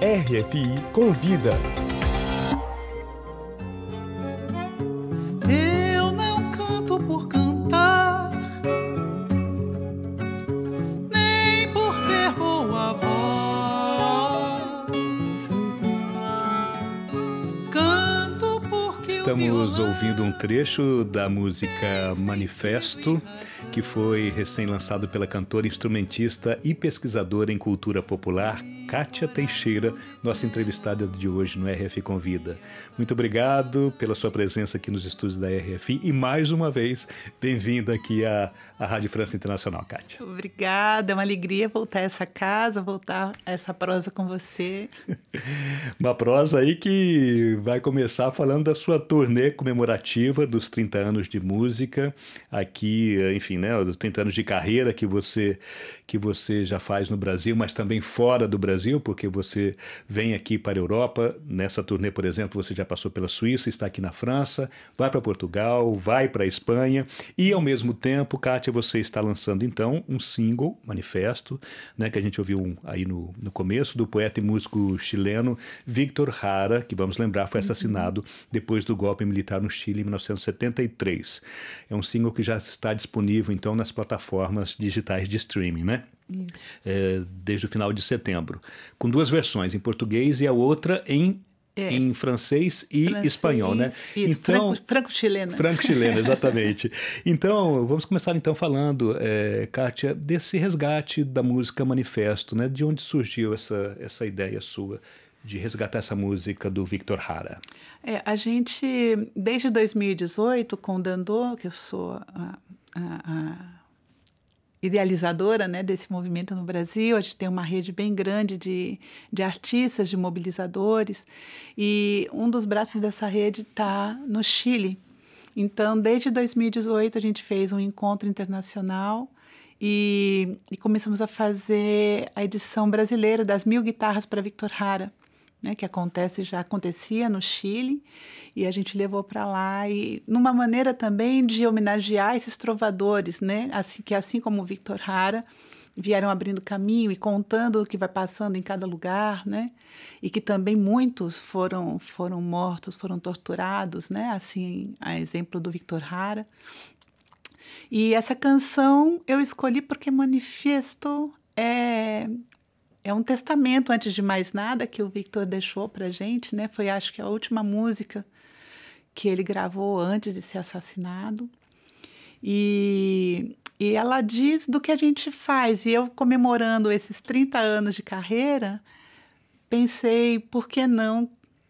RFI Convida. ouvindo um trecho da música Manifesto, que foi recém-lançado pela cantora, instrumentista e pesquisadora em cultura popular, Kátia Teixeira, nossa entrevistada de hoje no RF Convida. Muito obrigado pela sua presença aqui nos estúdios da RF e mais uma vez, bem-vinda aqui à, à Rádio França Internacional, Kátia. Obrigada, é uma alegria voltar a essa casa, voltar a essa prosa com você. uma prosa aí que vai começar falando da sua turnê, comemorativa dos 30 anos de música aqui, enfim, né, dos 30 anos de carreira que você que você já faz no Brasil, mas também fora do Brasil, porque você vem aqui para a Europa, nessa turnê, por exemplo, você já passou pela Suíça, está aqui na França, vai para Portugal, vai para a Espanha e ao mesmo tempo, Kátia, você está lançando então um single, Manifesto, né, que a gente ouviu aí no, no começo do poeta e músico chileno Victor Jara, que vamos lembrar foi assassinado uhum. depois do golpe militar no Chile em 1973. É um single que já está disponível então nas plataformas digitais de streaming, né? É, desde o final de setembro, com duas versões em português e a outra em é. em francês e francês, espanhol, né? Isso, então, franco-chilena. Franco-chilena, exatamente. então, vamos começar então falando, é, Kátia, desse resgate da música Manifesto, né? De onde surgiu essa, essa ideia sua de resgatar essa música do Victor Hara? É, a gente, desde 2018, com o Dandô, que eu sou a, a, a idealizadora né, desse movimento no Brasil, a gente tem uma rede bem grande de, de artistas, de mobilizadores, e um dos braços dessa rede está no Chile. Então, desde 2018, a gente fez um encontro internacional e, e, começamos a fazer a edição brasileira das Mil Guitarras para Victor Hara né, que acontece já acontecia no Chile e a gente levou para lá e numa maneira também de homenagear esses trovadores, né, assim que assim como Victor Hara vieram abrindo caminho e contando o que vai passando em cada lugar, né? E que também muitos foram foram mortos, foram torturados, né? Assim, a exemplo do Victor Hara. E essa canção eu escolhi porque manifesto é é um testamento, antes de mais nada, que o Victor deixou para gente, né? Foi, acho que, a última música que ele gravou antes de ser assassinado. E, e ela diz do que a gente faz. E eu, comemorando esses 30 anos de carreira, pensei, por que não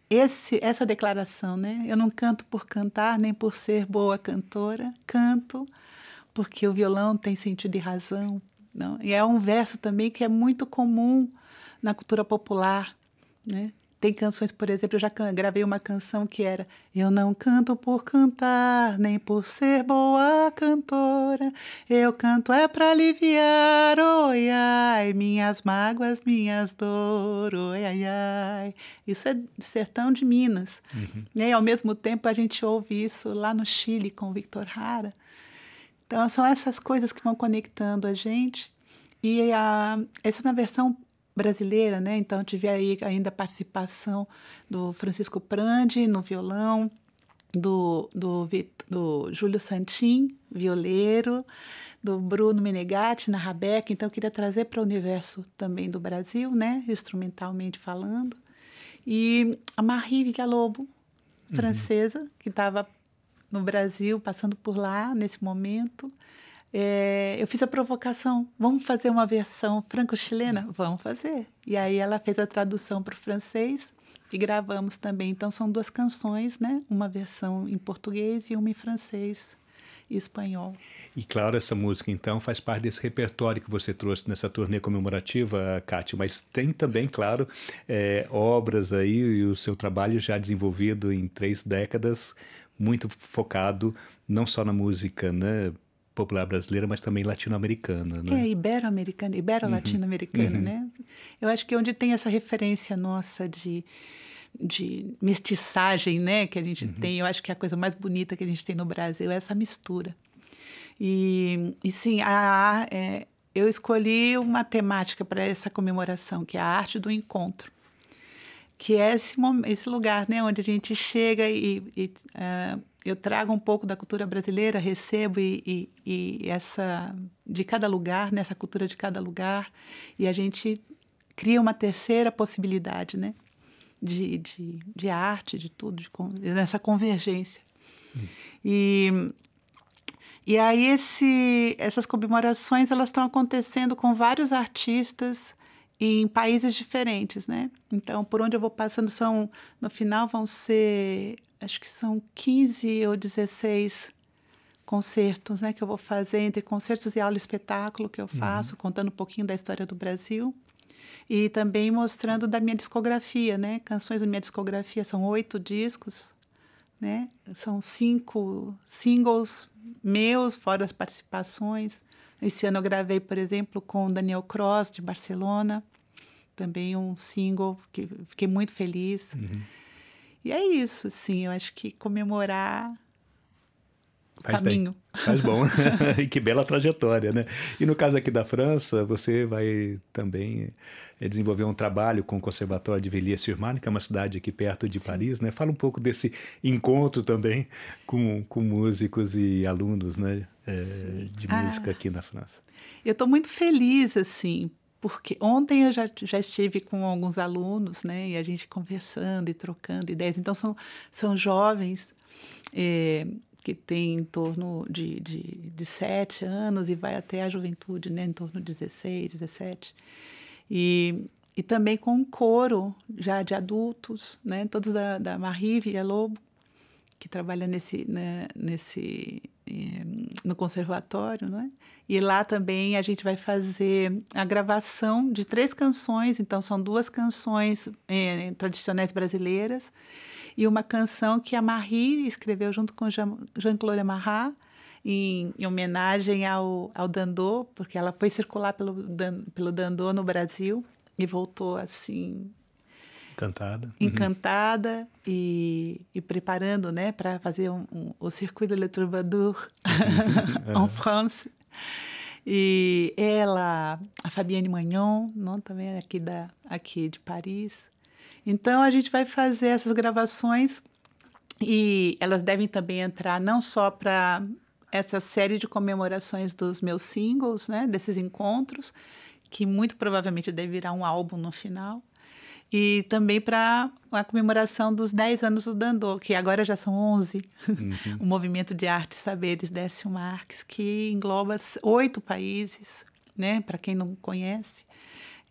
esse, essa declaração, né? Eu não canto por cantar, nem por ser boa cantora. Canto porque o violão tem sentido e razão, não? E é um verso também que é muito comum na cultura popular, né? Tem canções, por exemplo, eu já gravei uma canção que era Eu não canto por cantar, nem por ser boa cantora. Eu canto é para aliviar, oi, ai, minhas mágoas, minhas dor oi, ai, ai. Isso é de sertão de Minas. Uhum. Né? E aí, ao mesmo tempo, a gente ouve isso lá no Chile com o Victor Hara. Então, são essas coisas que vão conectando a gente. E a, essa na é versão brasileira, né? Então, tive aí ainda a participação do Francisco Prandi no violão, do, do, do Júlio Santin, violeiro, do Bruno Menegatti na rabeca. Então, eu queria trazer para o universo também do Brasil, né? Instrumentalmente falando. E a Marie Villalobo, uhum. francesa, uhum. que estava no Brasil, passando por lá nesse momento. É, eu fiz a provocação: vamos fazer uma versão franco-chilena? Uhum. Vamos fazer. E aí ela fez a tradução para o francês e gravamos também. Então são duas canções, né? Uma versão em português e uma em francês e espanhol. E claro, essa música então faz parte desse repertório que você trouxe nessa turnê comemorativa, Kátia, mas tem também, claro, é, obras aí e o seu trabalho já desenvolvido em três décadas muito focado não só na música, né? popular brasileira, mas também latino-americana, né? É, ibero-americana, ibero-latino-americana, uhum. né? Uhum. Eu acho que é onde tem essa referência nossa de, de mestiçagem, né, que a gente uhum. tem, eu acho que é a coisa mais bonita que a gente tem no Brasil, é essa mistura. E, e sim, a, é, eu escolhi uma temática para essa comemoração, que é a arte do encontro que é esse, esse lugar né, onde a gente chega e, e uh, eu trago um pouco da cultura brasileira, recebo e, e, e, essa de cada lugar, nessa né, cultura de cada lugar, e a gente cria uma terceira possibilidade, né? De, de, de arte, de tudo, de, nessa convergência. Hum. E, e aí esse, essas comemorações elas estão acontecendo com vários artistas, em países diferentes, né? Então, por onde eu vou passando são, no final vão ser, acho que são 15 ou 16 concertos, né, que eu vou fazer entre concertos e aula espetáculo que eu uhum. faço, uhum. contando um pouquinho da história do Brasil e também mostrando da minha discografia, né, canções da minha discografia são oito discos, né, são cinco singles meus fora as participações esse ano eu gravei, por exemplo, com o Daniel Cross, de Barcelona, também um single, que fiquei muito feliz. Uhum. E é isso, sim, eu acho que comemorar Faz caminho. Bem. Faz bom. e que bela trajetória, né? E no caso aqui da França, você vai também eh, desenvolver um trabalho com o Conservatório de Villiers-sur-Marne, que é uma cidade aqui perto de Sim. Paris, né? Fala um pouco desse encontro também com, com músicos e alunos, né? é, de música ah, aqui na França. Eu estou muito feliz, assim, porque ontem eu já, já estive com alguns alunos, né, e a gente conversando e trocando ideias. Então, são, são jovens é, que têm em torno de, de, de 7 anos e vai até a juventude, né, em torno de 16, 17. E, e também com um coro já de adultos, né, todos da, da Marie Lobo que trabalha nesse, né, nesse é, no conservatório, é? E lá também a gente vai fazer a gravação de três canções, então são duas canções é, tradicionais brasileiras e uma canção que a Marie escreveu junto com Jean-Claude Marat em, em, homenagem ao, ao Dandô, porque ela foi circular pelo, pelo Dandô no Brasil e voltou assim Encantada. Encantada uhum. e, e, preparando, né, para fazer um, um, o circuito de Troubadour uhum. en France. E ela, a Fabienne Magnon, não, também aqui da aqui de Paris. Então a gente vai fazer essas gravações e elas devem também entrar não só para essa série de comemorações dos meus singles, né, desses encontros, que muito provavelmente deve virar um álbum no final, e também para a comemoração dos 10 anos do Dandô, que agora já são 11. Uhum. o Movimento de Arte e Saberes Décio Marques, que engloba oito países, né? para quem não conhece.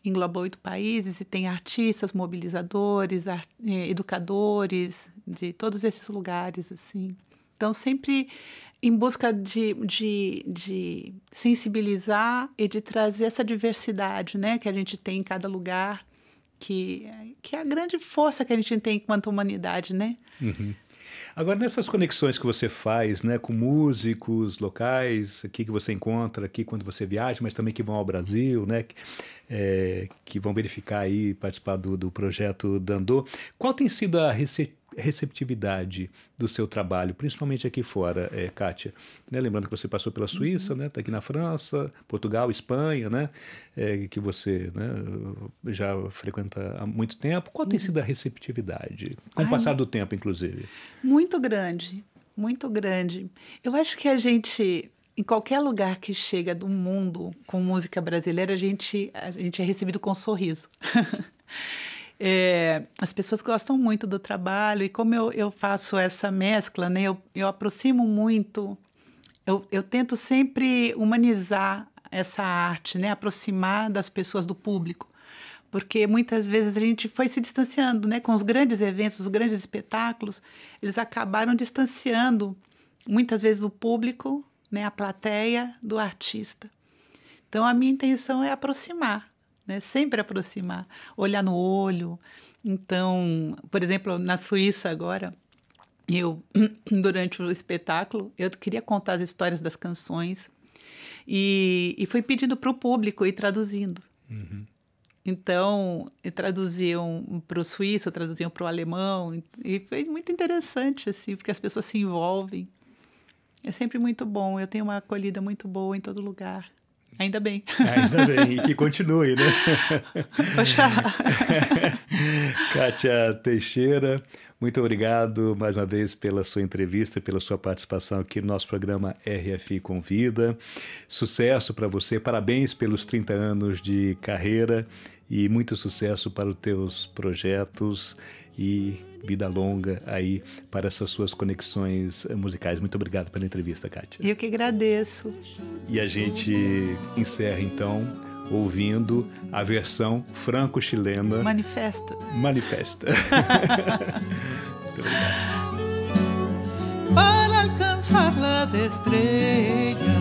Engloba oito países e tem artistas, mobilizadores, art é, educadores de todos esses lugares, assim. Então, sempre em busca de, de, de sensibilizar e de trazer essa diversidade né, que a gente tem em cada lugar que, que é a grande força que a gente tem enquanto humanidade, né? Uhum. Agora, nessas conexões que você faz né, com músicos locais, aqui que você encontra, aqui quando você viaja, mas também que vão ao Brasil, né, é, que vão verificar aí, participar do, do projeto Dandô, qual tem sido a receptividade receptividade do seu trabalho, principalmente aqui fora, é, Kátia? Né? Lembrando que você passou pela Suíça, está uhum. né? Tá aqui na França, Portugal, Espanha, né? É, que você né, já frequenta há muito tempo. Qual tem uhum. sido a receptividade, com Ai, o passar do tempo, inclusive? Muito grande, muito grande. Eu acho que a gente em qualquer lugar que chega do mundo com música brasileira, a gente, a gente é recebido com um sorriso. É, as pessoas gostam muito do trabalho e como eu, eu faço essa mescla, né? Eu, eu aproximo muito, eu, eu tento sempre humanizar essa arte, né? Aproximar das pessoas do público porque muitas vezes a gente foi se distanciando, né? Com os grandes eventos, os grandes espetáculos, eles acabaram distanciando muitas vezes o público, né, a plateia do artista. Então a minha intenção é aproximar, né? Sempre aproximar, olhar no olho. Então, por exemplo, na Suíça agora, eu durante o espetáculo, eu queria contar as histórias das canções e, e fui pedindo para o público e traduzindo. Uhum. Então, traduziam para o suíço, traduziam para o alemão, e foi muito interessante, assim, porque as pessoas se envolvem. É sempre muito bom, eu tenho uma acolhida muito boa em todo lugar. Ainda bem. É, ainda bem, e que continue, né? Oxalá. Kátia Teixeira, muito obrigado mais uma vez pela sua entrevista, pela sua participação aqui no nosso programa RFI Convida. Sucesso para você, parabéns pelos 30 anos de carreira e muito sucesso para os teus projetos e vida longa aí para essas suas conexões musicais. Muito obrigado pela entrevista, Kátia. Eu que agradeço. E a gente encerra então ouvindo a versão franco-chilena. Manifesta. Manifesta. Para alcançar as estrelas.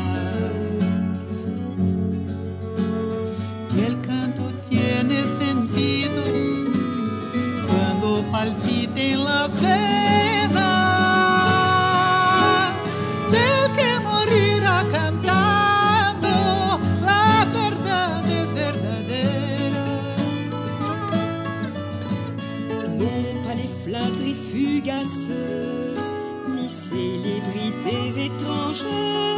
célébrités étrangères.